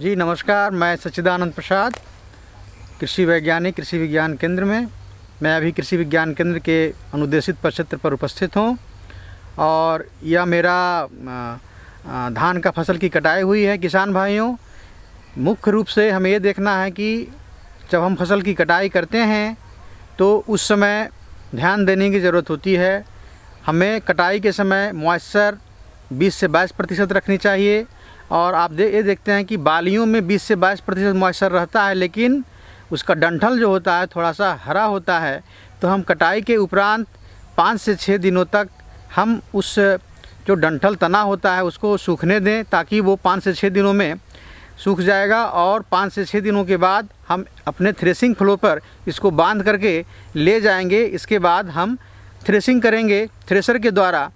जी नमस्कार मैं सच्चिदानंद प्रसाद कृषि वैज्ञानिक कृषि विज्ञान केंद्र में मैं अभी कृषि विज्ञान केंद्र के अनुदेशित प्रक्षेत्र पर उपस्थित हूँ और यह मेरा धान का फसल की कटाई हुई है किसान भाइयों मुख्य रूप से हमें ये देखना है कि जब हम फसल की कटाई करते हैं तो उस समय ध्यान देने की ज़रूरत होती है हमें कटाई के समय मॉइस्चर 20 से 22 प्रतिशत रखनी चाहिए और आप दे, ये देखते हैं कि बालियों में 20 से 22 प्रतिशत मॉइस्चर रहता है लेकिन उसका डंठल जो होता है थोड़ा सा हरा होता है तो हम कटाई के उपरांत पाँच से छः दिनों तक हम उस जो डंठल तना होता है उसको सूखने दें ताकि वो पाँच से छः दिनों में सूख जाएगा और पाँच से छः दिनों के बाद हम अपने थ्रेसिंग फ्लो पर इसको बांध करके ले जाएंगे इसके बाद हम थ्रेसिंग करेंगे थ्रेसर के द्वारा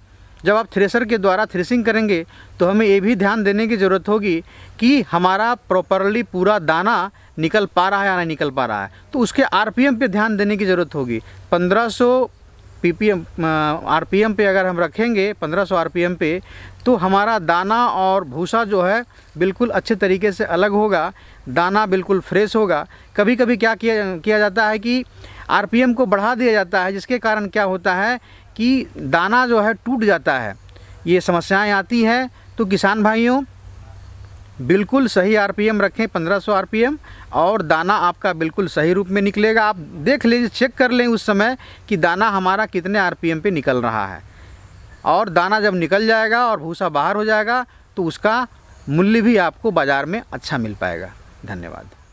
जब आप थ्रेसर के द्वारा थ्रेसिंग करेंगे तो हमें ये भी ध्यान देने की ज़रूरत होगी कि हमारा प्रॉपरली पूरा दाना निकल पा रहा है या नहीं निकल पा रहा है तो उसके आरपीएम पे ध्यान देने की ज़रूरत होगी 1500 पी आरपीएम पे अगर हम रखेंगे 1500 आरपीएम पे तो हमारा दाना और भूसा जो है बिल्कुल अच्छे तरीके से अलग होगा दाना बिल्कुल फ्रेश होगा कभी कभी क्या किया किया जाता है कि आरपीएम को बढ़ा दिया जाता है जिसके कारण क्या होता है कि दाना जो है टूट जाता है ये समस्याएं आती हैं तो किसान भाइयों बिल्कुल सही आरपीएम रखें 1500 आरपीएम और दाना आपका बिल्कुल सही रूप में निकलेगा आप देख लीजिए चेक कर लें उस समय कि दाना हमारा कितने आरपीएम पे निकल रहा है और दाना जब निकल जाएगा और भूसा बाहर हो जाएगा तो उसका मूल्य भी आपको बाज़ार में अच्छा मिल पाएगा धन्यवाद